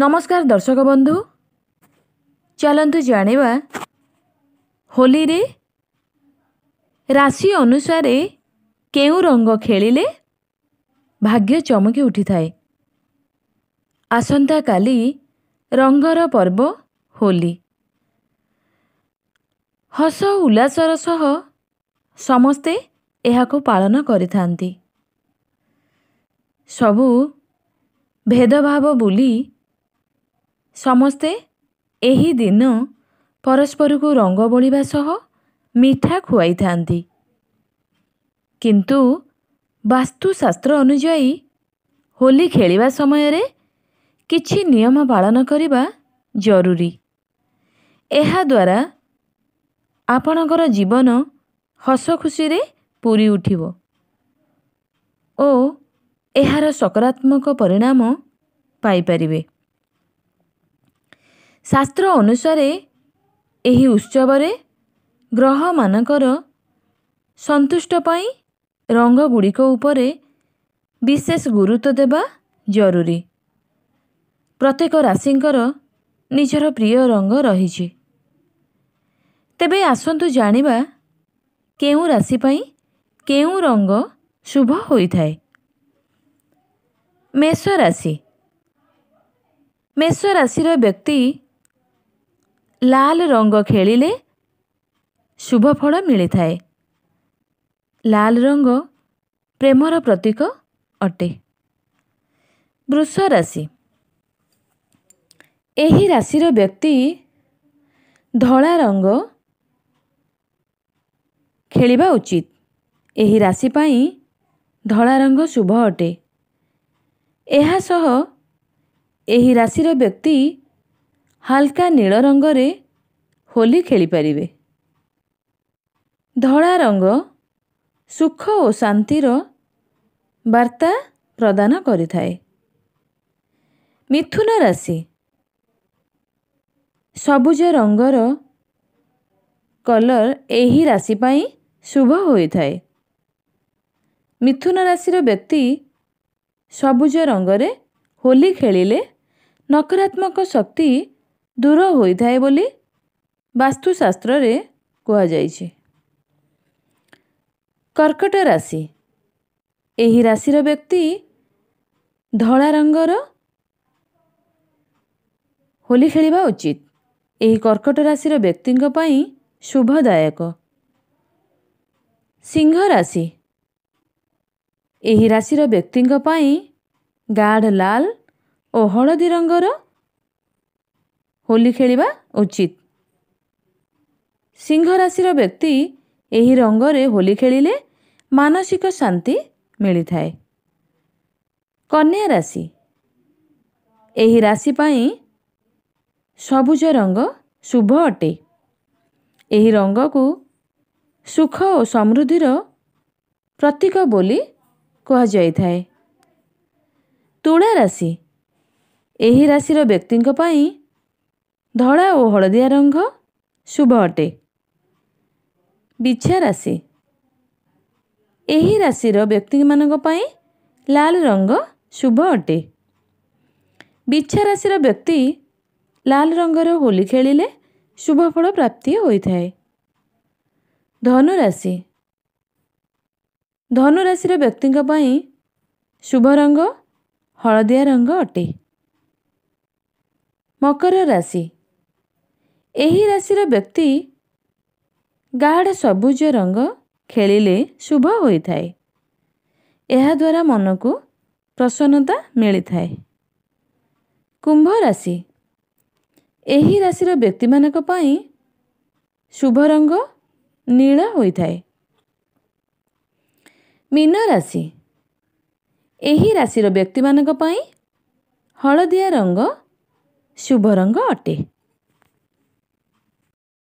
ନମସ୍କାର ଦର୍ଶକ ବନ୍ଧୁ ଚାଲନ୍ତୁ ଜାଣିବା ହୋଲିରେ ରାଶି ଅନୁସାରେ କେଉଁ ରଙ୍ଗ ଖେଳିଲେ ଭାଗ୍ୟ ଚମକି ଉଠିଥାଏ ଆସନ୍ତାକାଲି ରଙ୍ଗର ପର୍ବ ହୋଲି ହସ ଉଲ୍ଲାସର ସହ ସମସ୍ତେ ଏହାକୁ ପାଳନ କରିଥାନ୍ତି ସବୁ ଭେଦଭାବ ବୁଲି ସମସ୍ତେ ଏହି ଦିନ ପରସ୍ପରକୁ ରଙ୍ଗ ବୋଳିବା ସହ ମିଠା ଖୁଆଇଥାନ୍ତି କିନ୍ତୁ ବାସ୍ତୁଶାସ୍ତ୍ର ଅନୁଯାୟୀ ହୋଲି ଖେଳିବା ସମୟରେ କିଛି ନିୟମ ପାଳନ କରିବା ଜରୁରୀ ଏହାଦ୍ୱାରା ଆପଣଙ୍କର ଜୀବନ ହସ ଖୁସିରେ ପୁରି ଉଠିବ ଓ ଏହାର ସକାରାତ୍ମକ ପରିଣାମ ପାଇପାରିବେ ଶାସ୍ତ୍ର ଅନୁସାରେ ଏହି ଉତ୍ସବରେ ଗ୍ରହମାନଙ୍କର ସନ୍ତୁଷ୍ଟ ପାଇଁ ରଙ୍ଗ ଗୁଡ଼ିକ ଉପରେ ବିଶେଷ ଗୁରୁତ୍ୱ ଦେବା ଜରୁରୀ ପ୍ରତ୍ୟେକ ରାଶିଙ୍କର ନିଜର ପ୍ରିୟ ରଙ୍ଗ ରହିଛି ତେବେ ଆସନ୍ତୁ ଜାଣିବା କେଉଁ ରାଶି ପାଇଁ କେଉଁ ରଙ୍ଗ ଶୁଭ ହୋଇଥାଏ ମେଷ ରାଶି ମେଷ ରାଶିର ବ୍ୟକ୍ତି ଲାଲ ରଙ୍ଗ ଖେଳିଲେ ଶୁଭଫଳ ମିଳିଥାଏ ଲାଲ ରଙ୍ଗ ପ୍ରେମର ପ୍ରତୀକ ଅଟେ ବୃଷ ରାଶି ଏହି ରାଶିର ବ୍ୟକ୍ତି ଧଳା ରଙ୍ଗ ଖେଳିବା ଉଚିତ ଏହି ରାଶି ପାଇଁ ଧଳା ରଙ୍ଗ ଶୁଭ ଅଟେ ଏହାସହ ଏହି ରାଶିର ବ୍ୟକ୍ତି ହାଲକା ନୀଳ ରଙ୍ଗରେ ହୋଲି ଖେଳିପାରିବେ ଧଳା ରଙ୍ଗ ସୁଖ ଓ ଶାନ୍ତିର ବାର୍ତ୍ତା ପ୍ରଦାନ କରିଥାଏ ମିଥୁନ ରାଶି ସବୁଜ ରଙ୍ଗର କଲର୍ ଏହି ରାଶି ପାଇଁ ଶୁଭ ହୋଇଥାଏ ମିଥୁନ ରାଶିର ବ୍ୟକ୍ତି ସବୁଜ ରଙ୍ଗରେ ହୋଲି ଖେଳିଲେ ନକାରାତ୍ମକ ଶକ୍ତି ଦୂର ହୋଇଥାଏ ବୋଲି ବାସ୍ତୁଶାସ୍ତ୍ରରେ କୁହାଯାଇଛି କର୍କଟ ରାଶି ଏହି ରାଶିର ବ୍ୟକ୍ତି ଧଳା ରଙ୍ଗର ହୋଲି ଖେଳିବା ଉଚିତ ଏହି କର୍କଟ ରାଶିର ବ୍ୟକ୍ତିଙ୍କ ପାଇଁ ଶୁଭଦାୟକ ସିଂହ ରାଶି ଏହି ରାଶିର ବ୍ୟକ୍ତିଙ୍କ ପାଇଁ ଗାଢ଼ ଲାଲ ଓ ହଳଦୀ ରଙ୍ଗର ହୋଲି ଖେଳିବା ଉଚିତ ସିଂହ ରାଶିର ବ୍ୟକ୍ତି ଏହି ରଙ୍ଗରେ ହୋଲି ଖେଳିଲେ ମାନସିକ ଶାନ୍ତି ମିଳିଥାଏ କନ୍ୟା ରାଶି ଏହି ରାଶି ପାଇଁ ସବୁଜ ରଙ୍ଗ ଶୁଭ ଅଟେ ଏହି ରଙ୍ଗକୁ ସୁଖ ଓ ସମୃଦ୍ଧିର ପ୍ରତୀକ ବୋଲି କୁହାଯାଇଥାଏ ତୁଳା ରାଶି ଏହି ରାଶିର ବ୍ୟକ୍ତିଙ୍କ ପାଇଁ ଧଳା ଓ ହଳଦିଆ ରଙ୍ଗ ଶୁଭ ଅଟେ ବିଛା ରାଶି ଏହି ରାଶିର ବ୍ୟକ୍ତିମାନଙ୍କ ପାଇଁ ଲାଲ ରଙ୍ଗ ଶୁଭ ଅଟେ ବିଛା ରାଶିର ବ୍ୟକ୍ତି ଲାଲ ରଙ୍ଗର ହୋଲି ଖେଳିଲେ ଶୁଭଫଳ ପ୍ରାପ୍ତି ହୋଇଥାଏ ଧନୁରାଶି ଧନୁରାଶିର ବ୍ୟକ୍ତିଙ୍କ ପାଇଁ ଶୁଭ ରଙ୍ଗ ହଳଦିଆ ରଙ୍ଗ ଅଟେ ମକର ରାଶି ଏହି ରାଶିର ବ୍ୟକ୍ତି ଗାଢ଼ ସବୁଜ ରଙ୍ଗ ଖେଳିଲେ ଶୁଭ ହୋଇଥାଏ ଏହାଦ୍ୱାରା ମନକୁ ପ୍ରସନ୍ନତା ମିଳିଥାଏ କୁମ୍ଭ ରାଶି ଏହି ରାଶିର ବ୍ୟକ୍ତିମାନଙ୍କ ପାଇଁ ଶୁଭ ରଙ୍ଗ ନୀଳ ହୋଇଥାଏ ମୀନ ରାଶି ଏହି ରାଶିର ବ୍ୟକ୍ତିମାନଙ୍କ ପାଇଁ ହଳଦିଆ ରଙ୍ଗ ଶୁଭ ରଙ୍ଗ ଅଟେ